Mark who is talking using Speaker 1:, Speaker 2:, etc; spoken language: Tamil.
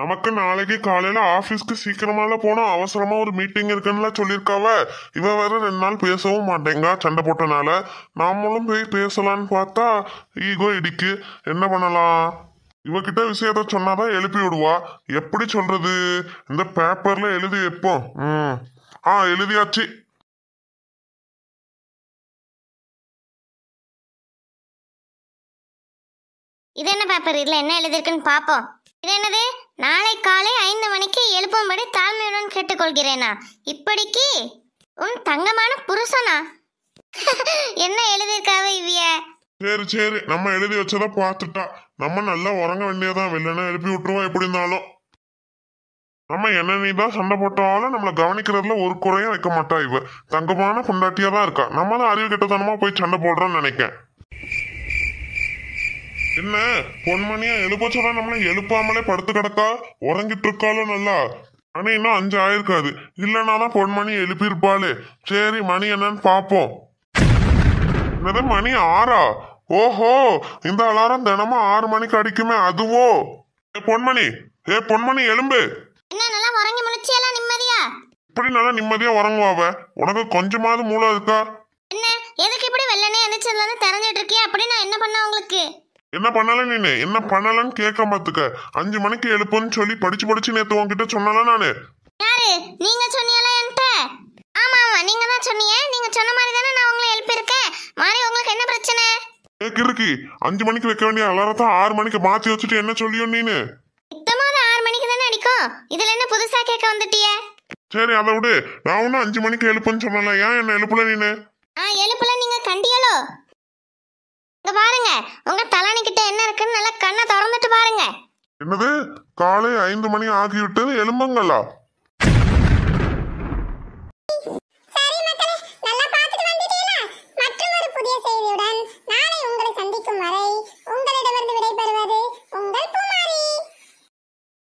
Speaker 1: நமக்கு நாளைக்கு காலையில ஆபீஸ்க்கு சீக்கிரமால போனா அவசரமா ஒரு மீட்டிங் இருக்குன்னு சொல்லிருக்காவ இவ வேற ரெண்டு நாள் பேசவும் மாட்டேங்கா சண்டை போட்டனால நாமளும் போய் பேசலான்னு பார்த்தா ஈகோ இடிக்கு என்ன பண்ணலாம் இவகிட்ட விஷயத்த சொன்னாதான் எழுப்பி விடுவா எப்படி சொல்றது இந்த பேப்பர்ல எழுதி வைப்போம் ம் ஆ எழுதியாச்சு
Speaker 2: இது என்ன பேப்பர் இதில் என்ன எழுதியிருக்குன்னு பார்ப்போம் இது என்னது நாளை காலை ஐந்து மணிக்கு எழுப்பும்படி தாழ்மையுடன் கேட்டுக்கொள்கிறேனா இப்படிக்கு உன் தங்கமான புருஷனா என்ன எழுதியிருக்காவ
Speaker 1: இவிய சரி சரி நம்ம எழுதி வச்சதை பார்த்துட்டா நம்ம நல்லா உறங்க வேண்டியதான் வெள்ளனா எழுப்பி விட்டுருவோம் எப்படி இருந்தாலும் நம்ம என்ன நீ தான் சண்டை போட்டாலும் நம்மளை கவனிக்கிறதுல ஒரு குறையும் வைக்க மாட்டா இவ தங்கமான பொண்டாட்டியா தான் இருக்கா நம்ம தான் அறிவு கெட்டத்தனமா போய் சண்டை போடுறோம்னு நினைக்கிறேன் என்ன பொன்மணியா எழுப்ப சொன்னா நம்மள எழுப்பாமலே படுத்து கிடக்கா உறங்கிட்டு இருக்காளோ நல்லா ஆனா இன்னும் அஞ்சு ஆயிருக்காது இல்லைனாதான் பொன்மணி எழுப்பியிருப்பாளே சரி மணி என்னன்னு பாப்போம் என்னது மணி ஆறா ஓஹோ இந்த அலாரம் தினமும் ஆறு மணிக்கு அடிக்குமே அதுவோ ஏ பொன்மணி ஏ பொன்மணி எலும்பு
Speaker 2: என்ன நல்லா உறங்கி முழிச்சியெல்லாம் நிம்மதியா
Speaker 1: இப்படி நல்லா நிம்மதியா உறங்குவாவ உனக்கு கொஞ்சமாவது மூளை இருக்கா
Speaker 2: என்ன எதுக்கு இப்படி வெள்ளனே எந்திரிச்சதுல இருந்து தெரிஞ்சிட்டு இருக்கியா அப்படி நான் என்ன பண்ண உங்களுக்கு
Speaker 1: என்ன பண்ணல நீனு என்ன பண்ணலன்னு கேட்க பாத்துக்க அஞ்சு மணிக்கு எழுப்புன்னு சொல்லி படிச்சு படிச்சு நேத்து உங்ககிட்ட சொன்னல நானு
Speaker 2: யாரு நீங்க சொன்னீங்களா என்கிட்ட ஆமா ஆமா நீங்க தான் சொன்னீங்க நீங்க சொன்ன மாதிரி தானே நான் உங்களை எழுப்பியிருக்கேன் மாறி உங்களுக்கு என்ன
Speaker 1: பிரச்சனை கேக்கு இருக்கு அஞ்சு மணிக்கு வைக்க வேண்டிய அலாரத்தை ஆறு மணிக்கு மாத்தி வச்சுட்டு என்ன சொல்லியோ நீனு
Speaker 2: நித்தமாவது ஆறு மணிக்கு தானே அடிக்கும் இதுல என்ன புதுசா கேட்க வந்துட்டிய
Speaker 1: சரி அதை விடு நான் ஒன்னும் அஞ்சு மணிக்கு எழுப்புன்னு சொன்னல ஏன் என்ன எழுப்புல நீனு
Speaker 2: ஆ எழுப்புல நீங்க கண்டியாலோ இங்க பாருங்க உங்க திறந்துட்டு பாருங்க
Speaker 1: என்னது காலை ஐந்து மணி ஆகிவிட்டது எழும்புங்களா